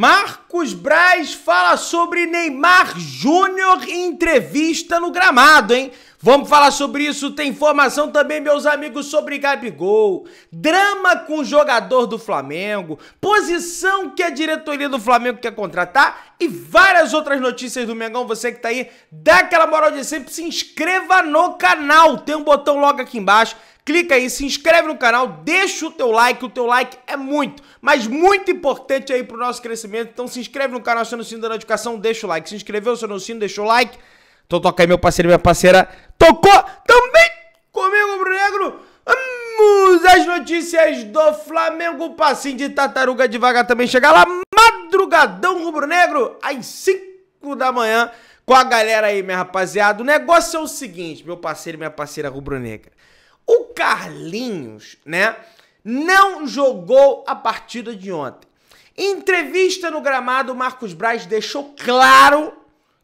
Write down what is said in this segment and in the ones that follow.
Marcos Braz fala sobre Neymar Júnior em entrevista no gramado, hein? Vamos falar sobre isso. Tem informação também, meus amigos, sobre Gabigol. Drama com o jogador do Flamengo. Posição que a diretoria do Flamengo quer contratar. E várias outras notícias do Mengão. Você que tá aí, dá aquela moral de sempre. Se inscreva no canal. Tem um botão logo aqui embaixo clica aí, se inscreve no canal, deixa o teu like, o teu like é muito, mas muito importante aí pro nosso crescimento, então se inscreve no canal, aciona o sino da notificação, deixa o like, se inscreveu, aciona o sino, deixa o like, então toca aí meu parceiro minha parceira, tocou também comigo, Bruno Negro, vamos às notícias do Flamengo, passinho de tartaruga devagar também chegar lá, madrugadão rubro-negro, às 5 da manhã, com a galera aí, minha rapaziada. O negócio é o seguinte, meu parceiro e minha parceira rubro-negra. O Carlinhos, né, não jogou a partida de ontem. Em entrevista no gramado, Marcos Braz deixou claro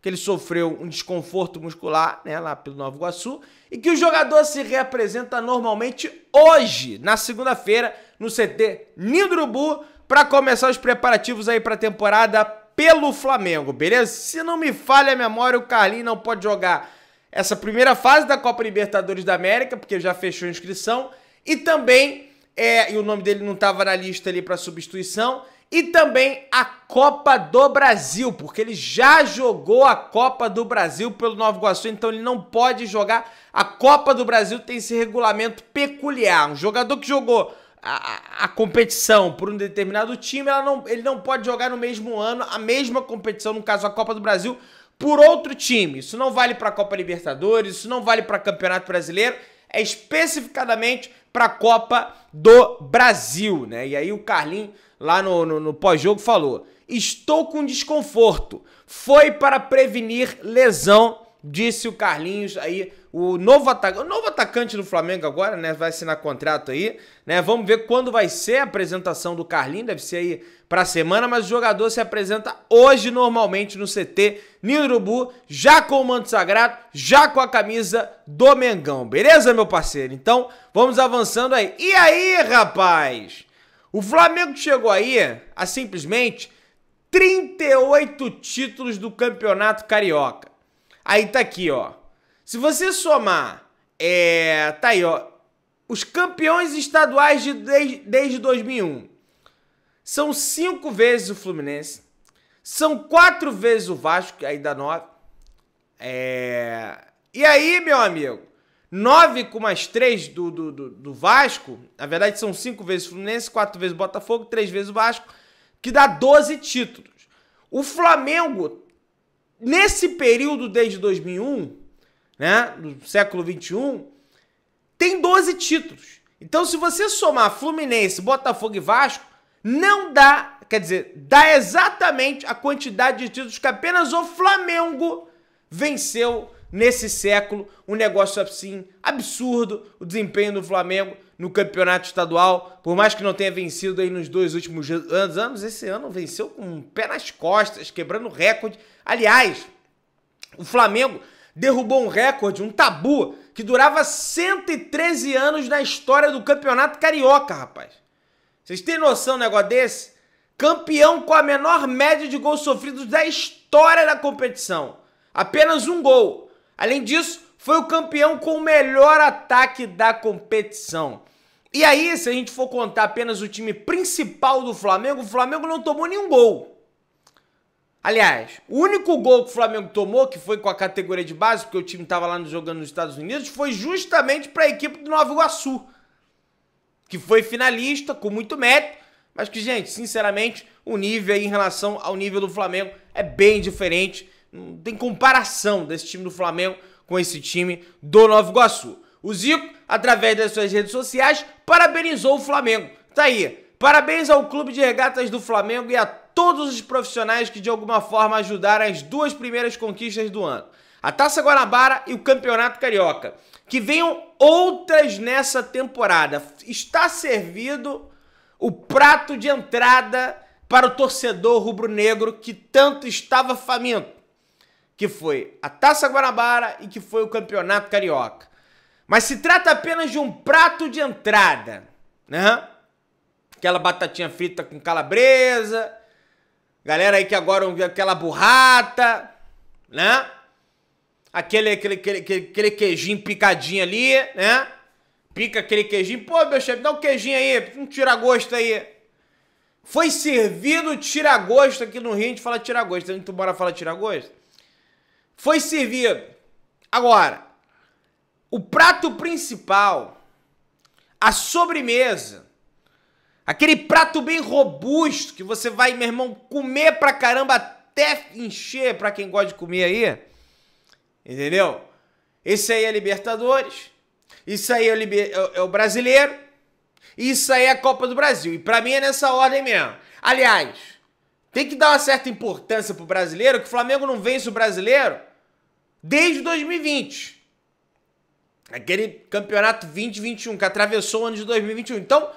que ele sofreu um desconforto muscular, né, lá pelo Novo Iguaçu, e que o jogador se reapresenta normalmente hoje, na segunda-feira, no CT Nidrubu, para começar os preparativos aí para a temporada pelo Flamengo, beleza? Se não me falha a memória, o Carlinhos não pode jogar essa primeira fase da Copa Libertadores da América, porque já fechou a inscrição, e também, é, e o nome dele não estava na lista ali para substituição, e também a Copa do Brasil, porque ele já jogou a Copa do Brasil pelo Nova Iguaçu, então ele não pode jogar. A Copa do Brasil tem esse regulamento peculiar. Um jogador que jogou a, a competição por um determinado time, não, ele não pode jogar no mesmo ano a mesma competição, no caso a Copa do Brasil, por outro time. Isso não vale para a Copa Libertadores, isso não vale para Campeonato Brasileiro, é especificadamente para a Copa do Brasil, né? E aí o Carlinho lá no, no, no pós-jogo falou: Estou com desconforto. Foi para prevenir lesão, disse o Carlinhos aí o novo, o novo atacante do Flamengo agora, né? Vai assinar contrato aí, né? Vamos ver quando vai ser a apresentação do Carlinho. Deve ser aí pra semana, mas o jogador se apresenta hoje normalmente no CT Ninho já com o manto sagrado, já com a camisa do Mengão. Beleza, meu parceiro? Então, vamos avançando aí. E aí, rapaz? O Flamengo chegou aí a simplesmente 38 títulos do Campeonato Carioca. Aí tá aqui, ó. Se você somar, é, tá aí, ó, os campeões estaduais de, desde, desde 2001 são cinco vezes o Fluminense, são quatro vezes o Vasco, aí dá nove. É... E aí, meu amigo, nove com mais três do, do, do, do Vasco, na verdade são cinco vezes o Fluminense, quatro vezes o Botafogo, três vezes o Vasco, que dá 12 títulos. O Flamengo, nesse período desde 2001, né, do século 21, tem 12 títulos. Então, se você somar Fluminense, Botafogo e Vasco, não dá, quer dizer, dá exatamente a quantidade de títulos que apenas o Flamengo venceu nesse século. Um negócio assim absurdo, o desempenho do Flamengo no campeonato estadual, por mais que não tenha vencido aí nos dois últimos anos, anos esse ano venceu com o um pé nas costas, quebrando recorde. Aliás, o Flamengo derrubou um recorde, um tabu, que durava 113 anos na história do campeonato carioca, rapaz. Vocês têm noção do negócio desse? Campeão com a menor média de gols sofridos da história da competição. Apenas um gol. Além disso, foi o campeão com o melhor ataque da competição. E aí, se a gente for contar apenas o time principal do Flamengo, o Flamengo não tomou nenhum gol. Aliás, o único gol que o Flamengo tomou, que foi com a categoria de base, porque o time estava lá jogando nos Estados Unidos, foi justamente para a equipe do Nova Iguaçu, que foi finalista com muito mérito, mas que, gente, sinceramente, o nível aí em relação ao nível do Flamengo é bem diferente. Não tem comparação desse time do Flamengo com esse time do Nova Iguaçu. O Zico, através das suas redes sociais, parabenizou o Flamengo. Tá aí. Parabéns ao Clube de Regatas do Flamengo e a todos os profissionais que de alguma forma ajudaram as duas primeiras conquistas do ano. A Taça Guanabara e o Campeonato Carioca. Que venham outras nessa temporada. Está servido o prato de entrada para o torcedor rubro-negro que tanto estava faminto, que foi a Taça Guanabara e que foi o Campeonato Carioca. Mas se trata apenas de um prato de entrada, né? Aquela batatinha frita com calabresa, Galera aí que agora aquela burrata, né? Aquele, aquele, aquele, aquele, queijinho picadinho ali, né? Pica aquele queijinho. Pô, meu chefe, dá um queijinho aí, um tira-gosto aí. Foi servido tira-gosto aqui no Rio, a gente fala tira-gosto. A gente bora fala tira-gosto. Foi servido. Agora, o prato principal, a sobremesa, Aquele prato bem robusto que você vai, meu irmão, comer pra caramba até encher pra quem gosta de comer aí. Entendeu? Esse aí é Libertadores. Isso aí é o, liber... É, é o brasileiro. Isso aí é a Copa do Brasil. E pra mim é nessa ordem mesmo. Aliás, tem que dar uma certa importância pro brasileiro, que o Flamengo não vence o brasileiro desde 2020. Aquele campeonato 2021 que atravessou o ano de 2021. Então,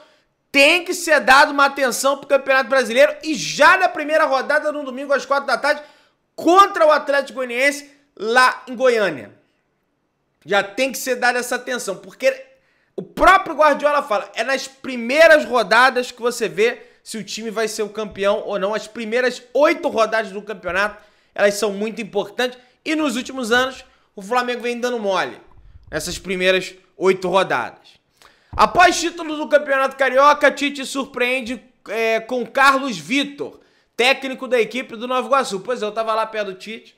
tem que ser dado uma atenção para o Campeonato Brasileiro e já na primeira rodada, no domingo às quatro da tarde, contra o Atlético Goianiense lá em Goiânia. Já tem que ser dada essa atenção, porque o próprio Guardiola fala, é nas primeiras rodadas que você vê se o time vai ser o campeão ou não. As primeiras oito rodadas do campeonato, elas são muito importantes e nos últimos anos o Flamengo vem dando mole nessas primeiras oito rodadas. Após título do Campeonato Carioca, Tite surpreende é, com Carlos Vitor, técnico da equipe do Novo Iguaçu. Pois é, eu tava lá perto do Tite,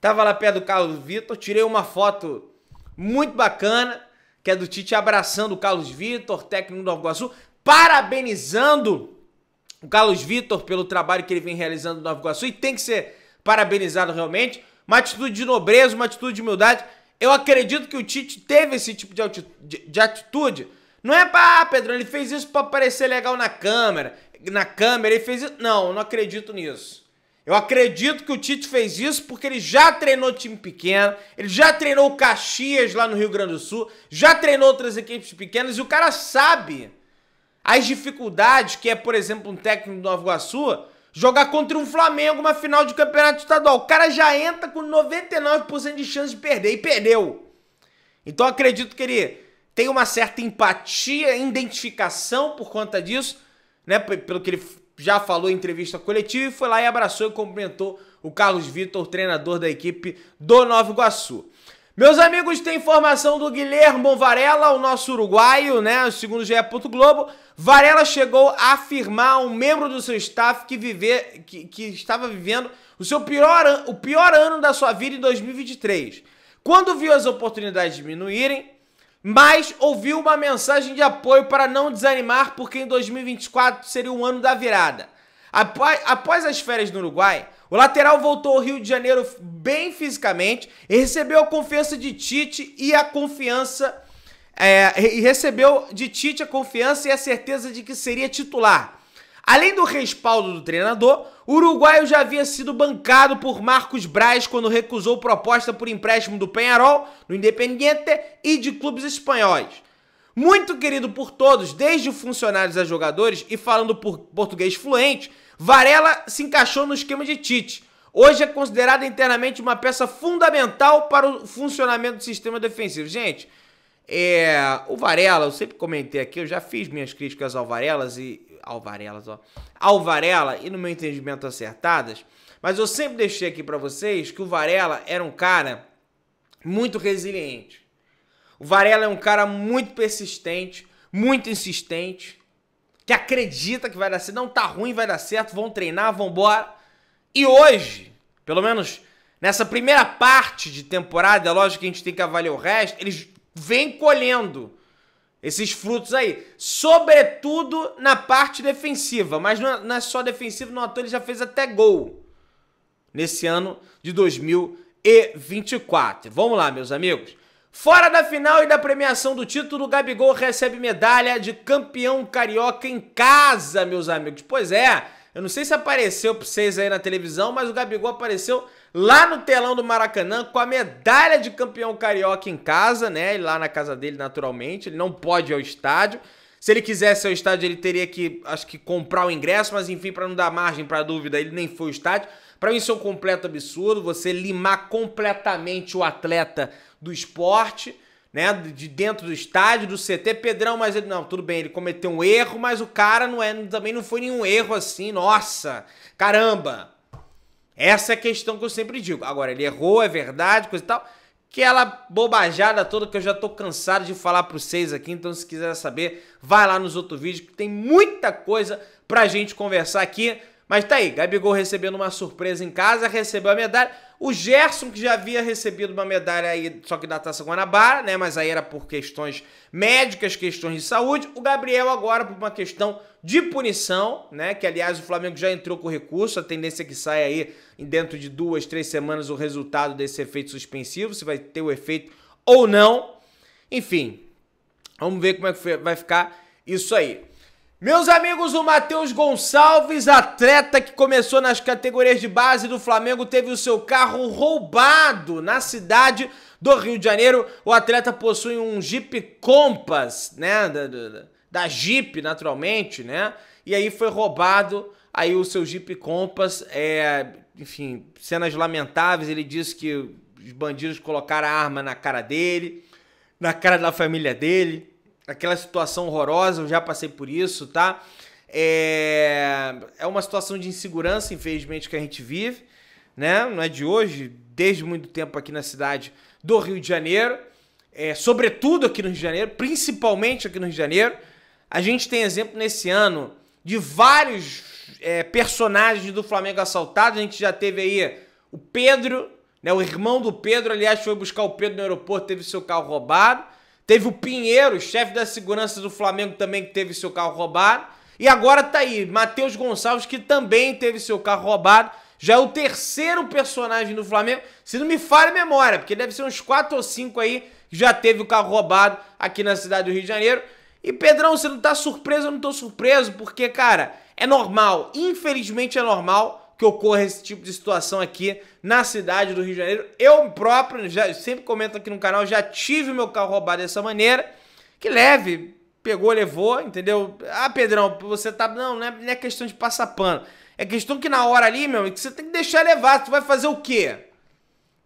tava lá perto do Carlos Vitor, tirei uma foto muito bacana, que é do Tite abraçando o Carlos Vitor, técnico do Novo Iguaçu, parabenizando o Carlos Vitor pelo trabalho que ele vem realizando no Novo Iguaçu, e tem que ser parabenizado realmente. Uma atitude de nobreza, uma atitude de humildade. Eu acredito que o Tite teve esse tipo de, atitude não é para ah, Pedro, ele fez isso para parecer legal na câmera. Na câmera, ele fez isso. Não, não acredito nisso. Eu acredito que o Tite fez isso porque ele já treinou time pequeno, ele já treinou o Caxias lá no Rio Grande do Sul, já treinou outras equipes pequenas e o cara sabe as dificuldades que é, por exemplo, um técnico do Nova Iguaçu jogar contra um Flamengo uma final de campeonato estadual. O cara já entra com 99% de chance de perder e perdeu. Então acredito que ele tem uma certa empatia, identificação por conta disso, né? Pelo que ele já falou em entrevista coletiva e foi lá e abraçou e cumprimentou o Carlos Vitor, treinador da equipe do Nova Iguaçu. Meus amigos, tem informação do Guilherme Varela, o nosso uruguaio, né? Segundo o GE. Globo, Varela chegou a afirmar a um membro do seu staff que, vive, que, que estava vivendo o seu pior, o pior ano da sua vida em 2023. Quando viu as oportunidades diminuírem, mas ouviu uma mensagem de apoio para não desanimar, porque em 2024 seria o ano da virada. Após, após as férias no Uruguai, o lateral voltou ao Rio de Janeiro bem fisicamente e recebeu a confiança de Tite e a confiança. É, e recebeu de Tite a confiança e a certeza de que seria titular. Além do respaldo do treinador, o uruguaio já havia sido bancado por Marcos Braz quando recusou proposta por empréstimo do Penharol, do Independiente e de clubes espanhóis. Muito querido por todos, desde funcionários a jogadores e falando por português fluente, Varela se encaixou no esquema de Tite. Hoje é considerado internamente uma peça fundamental para o funcionamento do sistema defensivo. Gente, é, o Varela, eu sempre comentei aqui, eu já fiz minhas críticas ao Varelas e. Ao Varelas, ó. Ao Varela, e no meu entendimento acertadas. Mas eu sempre deixei aqui para vocês que o Varela era um cara muito resiliente. O Varela é um cara muito persistente, muito insistente, que acredita que vai dar certo. Não tá ruim, vai dar certo, vão treinar, vão embora. E hoje, pelo menos nessa primeira parte de temporada, é lógico que a gente tem que avaliar o resto, eles vem colhendo esses frutos aí. Sobretudo na parte defensiva. Mas não é, é só defensivo, no ator ele já fez até gol nesse ano de 2024. Vamos lá, meus amigos. Fora da final e da premiação do título, o Gabigol recebe medalha de campeão carioca em casa, meus amigos. Pois é, eu não sei se apareceu pra vocês aí na televisão, mas o Gabigol apareceu lá no telão do Maracanã com a medalha de campeão carioca em casa, né? E lá na casa dele, naturalmente. Ele não pode ir ao estádio. Se ele quisesse ir ao estádio, ele teria que, acho que, comprar o ingresso, mas enfim, para não dar margem para dúvida, ele nem foi ao estádio. Para mim, isso é um completo absurdo. Você limar completamente o atleta do esporte, né? De dentro do estádio, do CT. Pedrão, mas ele, não, tudo bem, ele cometeu um erro, mas o cara não é, também não foi nenhum erro assim. Nossa, caramba! Essa é a questão que eu sempre digo. Agora, ele errou, é verdade, coisa e tal. Aquela bobajada toda que eu já tô cansado de falar para vocês aqui. Então, se quiser saber, vai lá nos outros vídeos que tem muita coisa pra gente conversar aqui. Mas tá aí, Gabigol recebendo uma surpresa em casa, recebeu a medalha. O Gerson, que já havia recebido uma medalha aí, só que da Taça Guanabara, né? Mas aí era por questões médicas, questões de saúde. O Gabriel agora por uma questão de punição, né? Que aliás o Flamengo já entrou com recurso. A tendência é que saia aí dentro de duas, três semanas o resultado desse efeito suspensivo, se vai ter o efeito ou não. Enfim, vamos ver como é que vai ficar isso aí. Meus amigos, o Matheus Gonçalves, atleta que começou nas categorias de base do Flamengo, teve o seu carro roubado na cidade do Rio de Janeiro. O atleta possui um Jeep Compass, né? Da, da, da Jeep, naturalmente, né? E aí foi roubado aí o seu Jeep Compass. É, enfim, cenas lamentáveis. Ele disse que os bandidos colocaram a arma na cara dele, na cara da família dele aquela situação horrorosa, eu já passei por isso, tá? É, é uma situação de insegurança, infelizmente, que a gente vive, né? Não é de hoje, desde muito tempo aqui na cidade do Rio de Janeiro, é, sobretudo aqui no Rio de Janeiro, principalmente aqui no Rio de Janeiro. A gente tem exemplo nesse ano de vários é, personagens do Flamengo assaltados. A gente já teve aí o Pedro, né, o irmão do Pedro, aliás, foi buscar o Pedro no aeroporto, teve seu carro roubado. Teve o Pinheiro, chefe da segurança do Flamengo, também que teve seu carro roubado. E agora tá aí, Matheus Gonçalves, que também teve seu carro roubado. Já é o terceiro personagem do Flamengo, se não me falha a memória, porque deve ser uns 4 ou 5 aí que já teve o carro roubado aqui na cidade do Rio de Janeiro. E Pedrão, você não tá surpreso? Eu não tô surpreso, porque, cara, é normal. Infelizmente é normal que ocorra esse tipo de situação aqui na cidade do Rio de Janeiro. Eu próprio, já, sempre comento aqui no canal, já tive meu carro roubado dessa maneira. Que leve, pegou, levou, entendeu? Ah, Pedrão, você tá. Não, não é, não é questão de passar pano. É questão que na hora ali, meu, que você tem que deixar levar. Tu vai fazer o quê?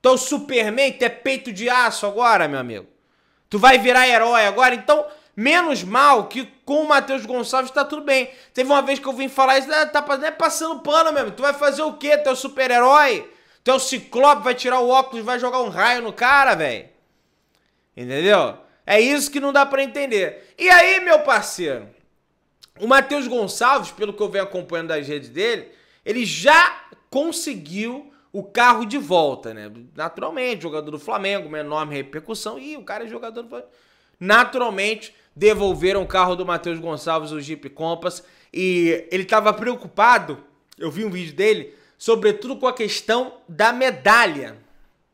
Tô então Superman, tu é peito de aço agora, meu amigo. Tu vai virar herói agora. Então, Menos mal que com o Matheus Gonçalves tá tudo bem. Teve uma vez que eu vim falar isso, ah, tá né, passando pano mesmo. Tu vai fazer o quê? Tu é o super-herói? Tu é o ciclope, vai tirar o óculos, vai jogar um raio no cara, velho. Entendeu? É isso que não dá para entender. E aí, meu parceiro, o Matheus Gonçalves, pelo que eu venho acompanhando das redes dele, ele já conseguiu o carro de volta, né? Naturalmente, jogador do Flamengo, uma enorme repercussão. E o cara é jogador do Flamengo. Naturalmente, devolveram o carro do Matheus Gonçalves, o Jeep Compass, e ele estava preocupado, eu vi um vídeo dele, sobretudo com a questão da medalha,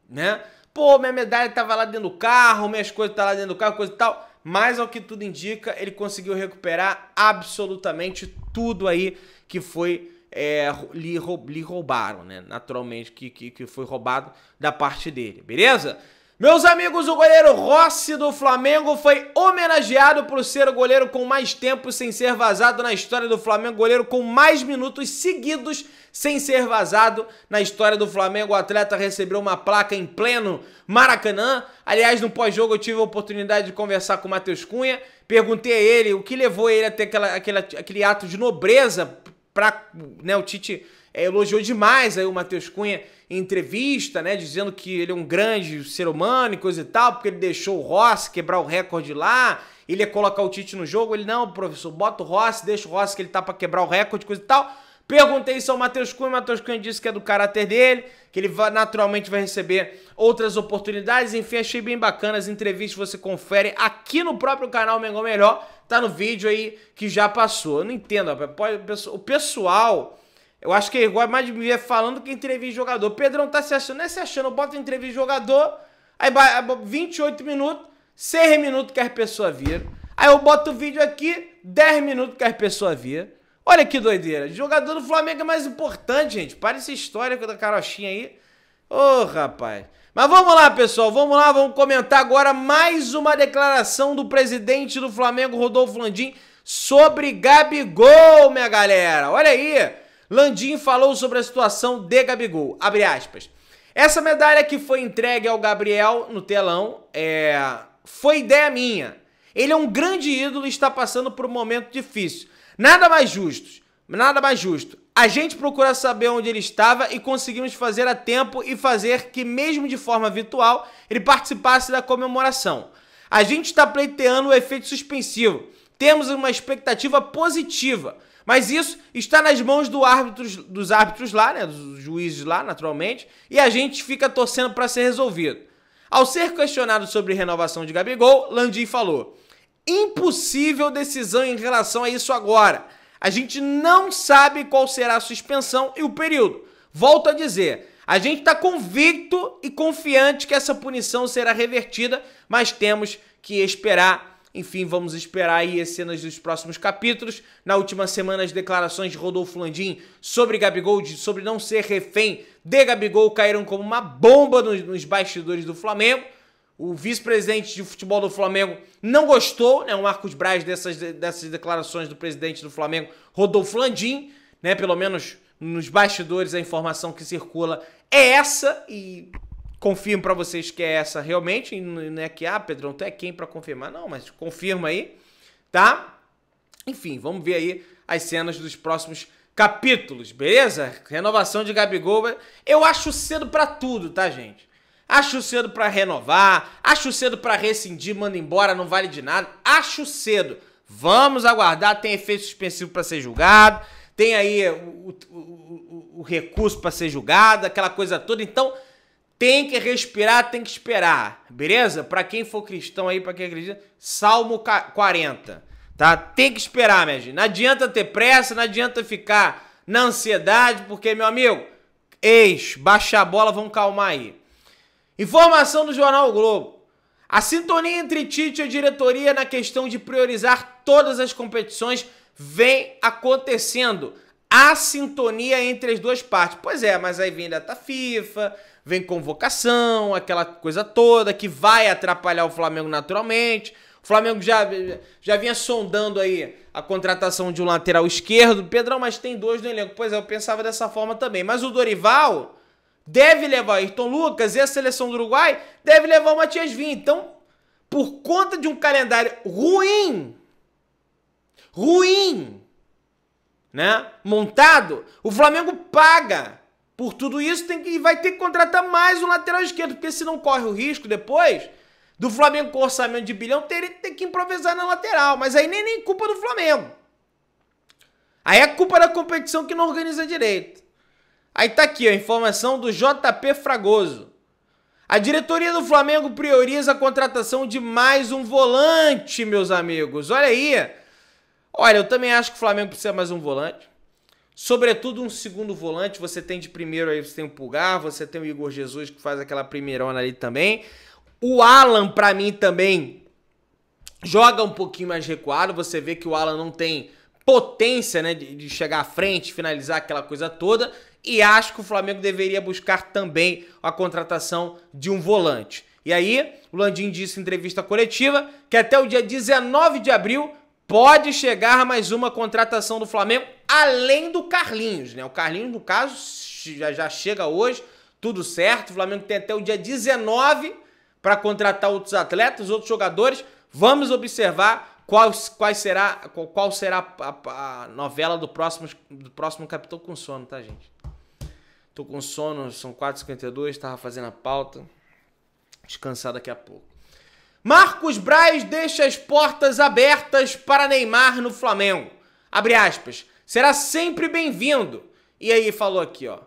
né? Pô, minha medalha estava lá dentro do carro, minhas coisas estavam tá lá dentro do carro, coisa e tal. Mas ao que tudo indica, ele conseguiu recuperar absolutamente tudo aí que foi é, lhe, roubaram, né? Naturalmente, que, que, que foi roubado da parte dele, beleza? Meus amigos, o goleiro Rossi do Flamengo foi homenageado por ser o goleiro com mais tempo sem ser vazado na história do Flamengo, goleiro com mais minutos seguidos sem ser vazado na história do Flamengo. O atleta recebeu uma placa em pleno Maracanã. Aliás, no pós-jogo eu tive a oportunidade de conversar com o Matheus Cunha. Perguntei a ele o que levou ele a ter aquela, aquele ato de nobreza para né, o Tite é, elogiou demais aí o Matheus Cunha em entrevista, né? Dizendo que ele é um grande ser humano e coisa e tal, porque ele deixou o Rossi quebrar o recorde lá, ele ia colocar o Tite no jogo. Ele, não, professor, bota o Rossi, deixa o Rossi que ele tá pra quebrar o recorde, coisa e tal. Perguntei isso ao Matheus Cunha, o Matheus Cunha disse que é do caráter dele, que ele vai, naturalmente vai receber outras oportunidades. Enfim, achei bem bacana as entrevistas, você confere aqui no próprio canal Mengão Melhor, tá no vídeo aí que já passou. Eu não entendo, o pessoal eu acho que ele é gosta mais de me ver é falando que entrevista jogador. Pedrão tá se achando, não é se achando, bota entrevista jogador, aí 28 minutos, 6 minutos que as pessoas viram. Aí eu boto o vídeo aqui, 10 minutos que as pessoas viram. Olha que doideira. Jogador do Flamengo é mais importante, gente. Para essa história da carochinha aí. Ô, oh, rapaz. Mas vamos lá, pessoal. Vamos lá, vamos comentar agora mais uma declaração do presidente do Flamengo, Rodolfo Landim, sobre Gabigol, minha galera. Olha aí. Landim falou sobre a situação de Gabigol. Abre aspas. Essa medalha que foi entregue ao Gabriel no telão é... foi ideia minha. Ele é um grande ídolo e está passando por um momento difícil. Nada mais justo. Nada mais justo. A gente procura saber onde ele estava e conseguimos fazer a tempo e fazer que, mesmo de forma virtual, ele participasse da comemoração. A gente está pleiteando o efeito suspensivo. Temos uma expectativa positiva. Mas isso está nas mãos do árbitros, dos árbitros lá, né, dos juízes lá, naturalmente, e a gente fica torcendo para ser resolvido. Ao ser questionado sobre renovação de Gabigol, Landim falou: "Impossível decisão em relação a isso agora. A gente não sabe qual será a suspensão e o período. Volto a dizer, a gente está convicto e confiante que essa punição será revertida, mas temos que esperar enfim, vamos esperar aí as cenas dos próximos capítulos. Na última semana, as declarações de Rodolfo Landim sobre Gabigol, sobre não ser refém de Gabigol, caíram como uma bomba nos, nos bastidores do Flamengo. O vice-presidente de futebol do Flamengo não gostou, né, o Marcos Braz, dessas, dessas declarações do presidente do Flamengo, Rodolfo Landim, né, pelo menos nos bastidores a informação que circula é essa e confirmo para vocês que é essa realmente, não é que, ah, Pedrão, tu é quem para confirmar? Não, mas confirma aí, tá? Enfim, vamos ver aí as cenas dos próximos capítulos, beleza? Renovação de Gabigol, é, eu acho cedo para tudo, tá, gente? Acho cedo para renovar, acho cedo para rescindir, manda embora, não vale de nada. Acho cedo. Vamos aguardar, tem efeito suspensivo para ser julgado, tem aí o, o, o, o recurso para ser julgado, aquela coisa toda. Então, tem que respirar, tem que esperar, beleza? Para quem for cristão aí, para quem acredita, Salmo 40, tá? Tem que esperar, minha gente. Não adianta ter pressa, não adianta ficar na ansiedade, porque, meu amigo, eis, baixa a bola, vamos calmar aí. Informação do Jornal o Globo. A sintonia entre Tite e a diretoria na questão de priorizar todas as competições vem acontecendo. A sintonia entre as duas partes. Pois é, mas aí vem data FIFA, vem convocação, aquela coisa toda que vai atrapalhar o Flamengo naturalmente. O Flamengo já, já vinha sondando aí a contratação de um lateral esquerdo. Pedrão, mas tem dois no elenco. Pois é, eu pensava dessa forma também. Mas o Dorival deve levar Ayrton Lucas e a seleção do Uruguai deve levar o Matias Vinha. Então, por conta de um calendário ruim, ruim, né? Montado, o Flamengo paga por tudo isso, tem que, vai ter que contratar mais um lateral esquerdo, porque se não corre o risco depois do Flamengo com orçamento de bilhão ter, ter que improvisar na lateral. Mas aí nem, nem culpa do Flamengo. Aí é culpa da competição que não organiza direito. Aí tá aqui a informação do JP Fragoso. A diretoria do Flamengo prioriza a contratação de mais um volante, meus amigos. Olha aí. Olha, eu também acho que o Flamengo precisa mais um volante. Sobretudo um segundo volante, você tem de primeiro aí, você tem o Pulgar, você tem o Igor Jesus que faz aquela primeirona ali também. O Alan, para mim, também joga um pouquinho mais recuado. Você vê que o Alan não tem potência né, de, de chegar à frente, finalizar aquela coisa toda. E acho que o Flamengo deveria buscar também a contratação de um volante. E aí, o Landim disse em entrevista coletiva que até o dia 19 de abril pode chegar mais uma contratação do Flamengo além do Carlinhos, né? O Carlinhos, no caso, já, já chega hoje, tudo certo. O Flamengo tem até o dia 19 para contratar outros atletas, outros jogadores. Vamos observar qual, qual será, qual, qual será a, a, novela do próximo, do próximo capitão com sono, tá, gente? Tô com sono, são 4h52, estava fazendo a pauta. Descansar daqui a pouco. Marcos Braz deixa as portas abertas para Neymar no Flamengo. Abre aspas será sempre bem-vindo. E aí falou aqui, ó.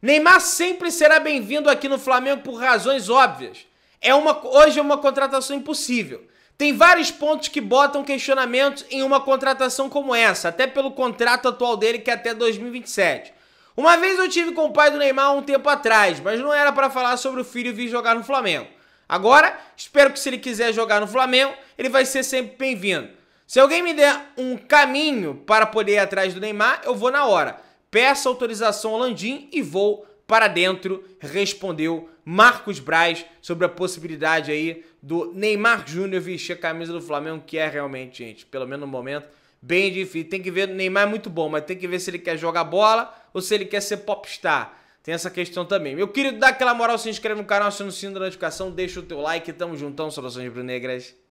Neymar sempre será bem-vindo aqui no Flamengo por razões óbvias. É uma, hoje é uma contratação impossível. Tem vários pontos que botam questionamentos em uma contratação como essa, até pelo contrato atual dele que é até 2027. Uma vez eu tive com o pai do Neymar um tempo atrás, mas não era para falar sobre o filho vir jogar no Flamengo. Agora, espero que se ele quiser jogar no Flamengo, ele vai ser sempre bem-vindo. Se alguém me der um caminho para poder ir atrás do Neymar, eu vou na hora. Peço autorização ao Landim e vou para dentro, respondeu Marcos Braz sobre a possibilidade aí do Neymar Júnior vestir a camisa do Flamengo, que é realmente, gente, pelo menos no momento, bem difícil. Tem que ver, o Neymar é muito bom, mas tem que ver se ele quer jogar bola ou se ele quer ser popstar. Tem essa questão também. Meu querido, dá aquela moral, se inscreve no canal, se o sino da notificação, deixa o teu like, tamo juntão, soluções brunegras.